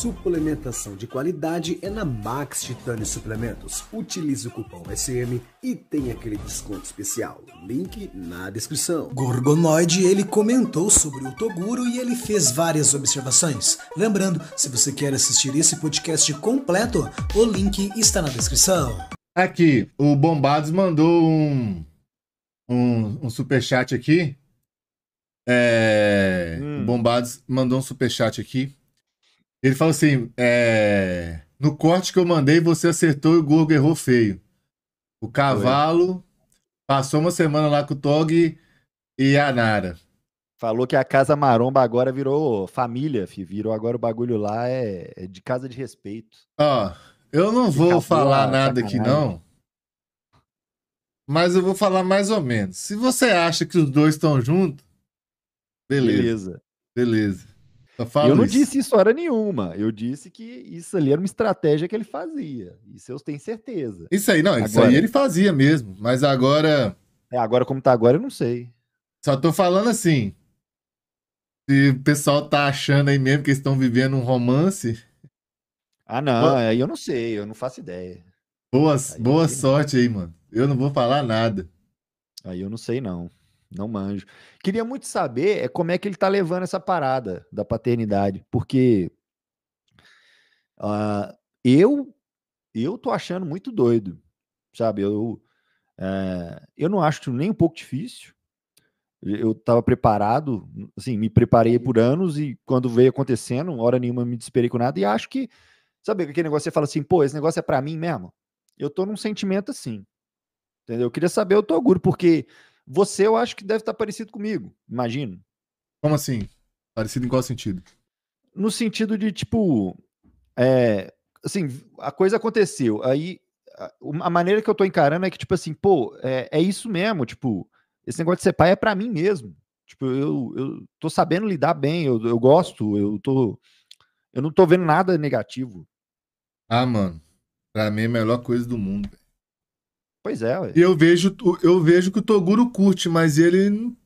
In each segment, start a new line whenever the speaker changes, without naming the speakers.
Suplementação de qualidade é na Max Titânio Suplementos. Utilize o cupom SM e tem aquele desconto especial. Link na descrição.
Gorgonoid, ele comentou sobre o Toguro e ele fez várias observações. Lembrando, se você quer assistir esse podcast completo, o link está na descrição. Aqui, o Bombados mandou um, um, um superchat aqui. É, hum. O Bombados mandou um superchat aqui ele falou assim: é... no corte que eu mandei, você acertou e o Gorgo errou feio. O cavalo Foi. passou uma semana lá com o Tog e a Nara.
Falou que a Casa Maromba agora virou família, fi. virou agora o bagulho lá é,
é de casa de respeito. Ó, eu não vou Acabou falar nada sacanagem. aqui não, mas eu vou falar mais ou menos. Se você acha que os dois estão juntos, beleza. Beleza. beleza. Então, eu não isso. disse isso hora nenhuma. Eu
disse que isso ali era uma estratégia que ele fazia. Isso eu tenho certeza. Isso aí, não, agora... isso aí ele
fazia mesmo. Mas agora. É, agora, como tá agora, eu não sei. Só tô falando assim. Se o pessoal tá achando aí mesmo que eles estão vivendo um romance. Ah, não, aí eu não
sei, eu não faço ideia.
Boa, aí boa sorte
não. aí, mano. Eu não vou falar nada. Aí eu não sei, não. Não manjo. Queria muito saber é como é que ele tá levando essa parada da paternidade, porque uh, eu eu tô achando muito doido, sabe? Eu uh, eu não acho nem um pouco difícil. Eu estava preparado, assim, me preparei uhum. por anos e quando veio acontecendo, hora nenhuma me desesperei com nada e acho que, sabe, aquele negócio você fala assim, pô, esse negócio é para mim mesmo. Eu tô num sentimento assim, entendeu? Eu queria saber o Toguro, porque você, eu acho que deve estar parecido comigo, imagino. Como assim? Parecido em qual sentido? No sentido de, tipo, é, assim, a coisa aconteceu. Aí a maneira que eu tô encarando é que, tipo assim, pô, é, é isso mesmo, tipo, esse negócio de ser pai é para mim mesmo. Tipo, eu, eu tô sabendo lidar bem, eu, eu gosto, eu tô. Eu não tô vendo
nada negativo. Ah, mano, pra mim é a melhor coisa do mundo. Véio. Pois é, ué. Eu vejo, eu vejo que o Toguro curte, mas ele.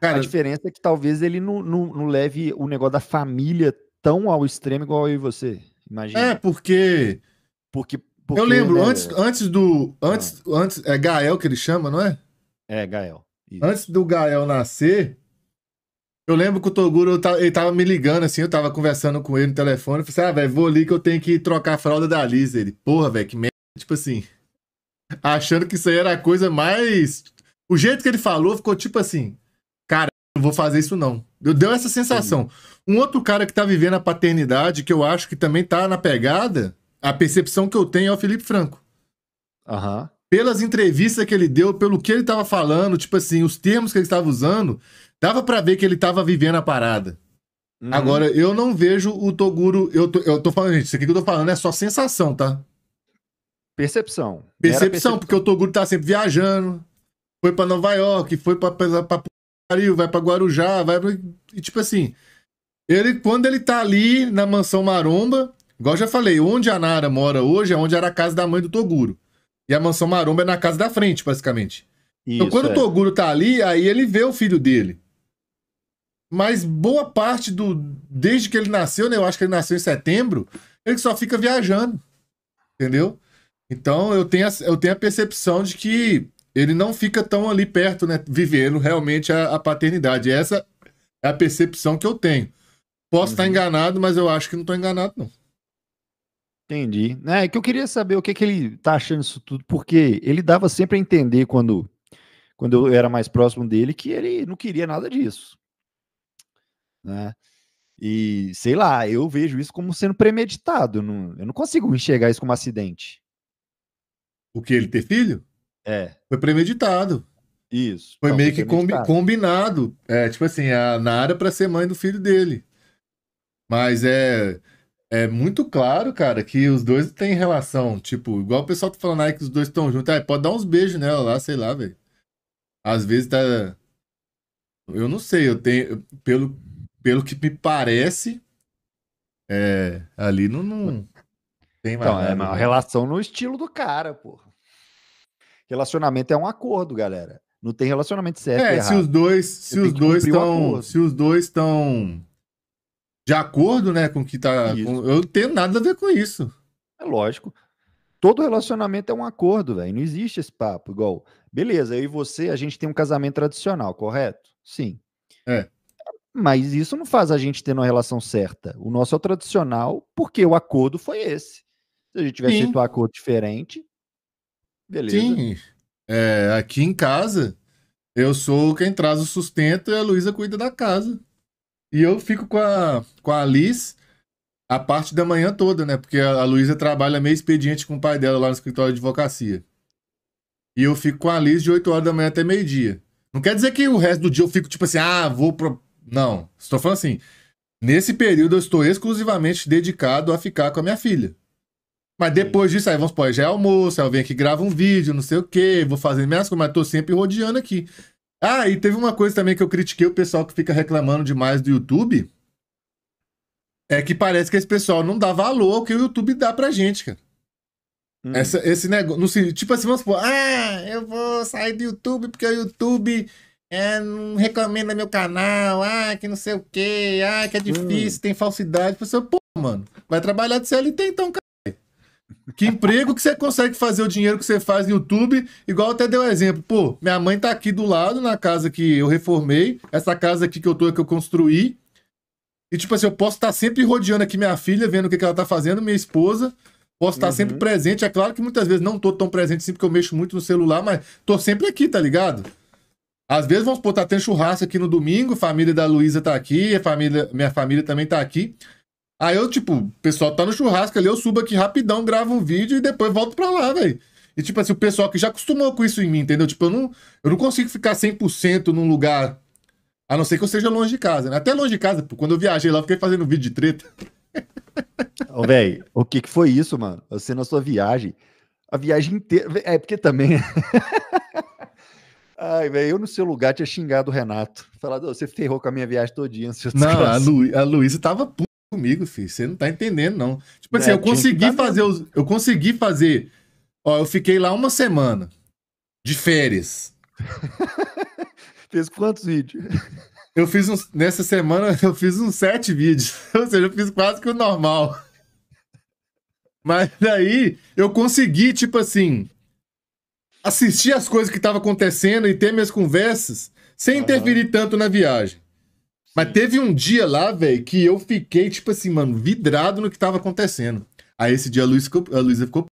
Cara, a diferença é que talvez ele não, não, não leve
o negócio da família tão ao extremo igual eu e você. Imagina. É, porque.
Porque. porque eu lembro, né, antes, antes do. Antes, ah. antes. É Gael que ele chama, não é? É, Gael. Isso. Antes do Gael nascer, eu lembro que o Toguro, ele tava me ligando, assim, eu tava conversando com ele no telefone. Eu falei assim, ah, velho, vou ali que eu tenho que trocar a fralda da Liz. Ele, porra, velho, que merda. Tipo assim, achando que isso aí era a coisa mais... O jeito que ele falou ficou tipo assim, cara, não vou fazer isso não. Deu essa sensação. Um outro cara que tá vivendo a paternidade, que eu acho que também tá na pegada, a percepção que eu tenho é o Felipe Franco. Aham. Uhum pelas entrevistas que ele deu, pelo que ele tava falando, tipo assim, os termos que ele estava usando, Dava para ver que ele tava vivendo a parada. Uhum. Agora, eu não vejo o Toguro. Eu tô, eu tô falando, gente, isso aqui que eu tô falando é só sensação, tá? Percepção. Percepção, percepção. porque o Toguro tá sempre viajando. Foi para Nova York, foi pra, pra, pra vai para Guarujá, vai pra... E tipo assim, ele, quando ele tá ali na mansão Maromba, igual eu já falei, onde a Nara mora hoje é onde era a casa da mãe do Toguro. E a mansão Maromba é na casa da frente, basicamente. Então, isso, então, quando é. o Toguro tá ali, aí ele vê o filho dele mas boa parte do. Desde que ele nasceu, né? Eu acho que ele nasceu em setembro, ele só fica viajando. Entendeu? Então eu tenho a, eu tenho a percepção de que ele não fica tão ali perto, né? Vivendo realmente a, a paternidade. Essa é a percepção que eu tenho. Posso uhum. estar enganado, mas eu acho que não estou enganado, não. Entendi. Né,
é que eu queria saber o que, que ele tá achando disso tudo, porque ele dava sempre a entender quando, quando eu era mais próximo dele que ele não queria nada disso né? E sei lá, eu vejo isso como sendo premeditado. Não, eu não consigo enxergar isso como
acidente. O que ele ter filho? É. Foi premeditado. Isso. Foi meio foi que combi combinado. É, tipo assim, a Nara para ser mãe do filho dele. Mas é é muito claro, cara, que os dois têm relação. Tipo, igual o pessoal tá falando aí que os dois estão juntos. Ah, pode dar uns beijos nela lá, sei lá, velho. Às vezes tá. Eu não sei, eu tenho. Pelo, pelo que me parece, é, ali não, não tem mais. Então, é, nada, é uma né? relação no estilo
do cara, porra. Relacionamento é um acordo, galera.
Não tem relacionamento certo. É, se os dois, se os dois estão, se os dois estão de acordo, né, com que tá, com, eu não tenho nada a ver com isso. É lógico.
Todo relacionamento é um acordo, velho. Não existe esse papo igual. Beleza, eu e você, a gente tem um casamento tradicional, correto? Sim. É. Mas isso não faz a gente ter uma relação certa. O nosso é o tradicional, porque o acordo foi esse. Se a gente tivesse Sim. feito
um acordo diferente, beleza. Sim. É, aqui em casa, eu sou quem traz o sustento e a Luísa cuida da casa. E eu fico com a, com a Alice a parte da manhã toda, né? Porque a, Luísa trabalha meio expediente com o pai dela lá no escritório de advocacia. E eu fico com a Alice de 8 horas da manhã até meio-dia. Não quer dizer que o resto do dia eu fico tipo assim, ah, vou pro não. Estou falando assim. Nesse período eu estou exclusivamente dedicado a ficar com a minha filha. Mas depois disso, aí vamos supor, já é almoço, aí eu venho aqui, gravo um vídeo, não sei o quê, vou fazer minhas coisas, mas tô sempre rodeando aqui. Ah, e teve uma coisa também que eu critiquei o pessoal que fica reclamando demais do YouTube. É que parece que esse pessoal não dá valor ao que o YouTube dá pra gente, cara. Hum. Essa, esse negócio. Tipo assim, vamos supor, ah, eu vou sair do YouTube porque o YouTube é, não recomenda meu canal, ah, que não sei o que, ah, que é difícil, hum. tem falsidade. Pessoa, pô, mano, vai trabalhar de CLT então, cara. Que emprego que você consegue fazer o dinheiro que você faz no YouTube? Igual até deu exemplo, pô, minha mãe tá aqui do lado, na casa que eu reformei, essa casa aqui que eu tô, que eu construí. E tipo assim, eu posso estar tá sempre rodeando aqui minha filha, vendo o que, que ela tá fazendo, minha esposa. Posso tá estar uhum. sempre presente. É claro que muitas vezes não tô tão presente assim, porque eu mexo muito no celular, mas tô sempre aqui, tá ligado? Às vezes, vamos supor, tá tendo churrasco aqui no domingo, a família da Luísa tá aqui, a família, minha família também tá aqui. Aí eu, tipo, o pessoal tá no churrasco ali, eu subo aqui rapidão, gravo um vídeo e depois volto pra lá, velho. E, tipo assim, o pessoal que já acostumou com isso em mim, entendeu? Tipo, eu não, eu não consigo ficar 100% num lugar, a não ser que eu seja longe de casa, né? Até longe de casa, pô, quando eu viajei lá, eu fiquei fazendo vídeo de treta.
Ô, velho, o que que foi isso, mano? Você na sua viagem, a viagem inteira... É, porque também... Ai, velho, eu no seu lugar tinha xingado o Renato. Falado, você ferrou com a minha viagem todinha. não, a, Lu,
a Luísa tava puta comigo, filho. Você não tá entendendo, não. Tipo é, assim, eu consegui tá fazer os, Eu consegui fazer. Ó, eu fiquei lá uma semana. De férias. Fez quantos vídeos? Eu fiz uns. Nessa semana eu fiz uns sete vídeos. Ou seja, eu fiz quase que o normal. Mas daí eu consegui, tipo assim, assistir as coisas que estavam acontecendo e ter minhas conversas sem interferir tanto na viagem. Mas teve um dia lá, velho, que eu fiquei, tipo assim, mano, vidrado no que tava acontecendo. Aí esse dia a Luísa ficou, ficou.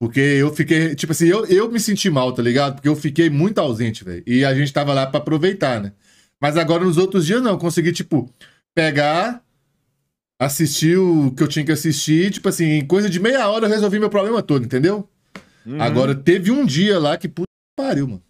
Porque eu fiquei, tipo assim, eu, eu me senti mal, tá ligado? Porque eu fiquei muito ausente, velho. E a gente tava lá para aproveitar, né? Mas agora nos outros dias não, eu consegui, tipo, pegar, assistir o que eu tinha que assistir, tipo assim, em coisa de meia hora eu resolvi meu problema todo, entendeu? Agora, uhum. teve um dia lá que puta pariu, mano.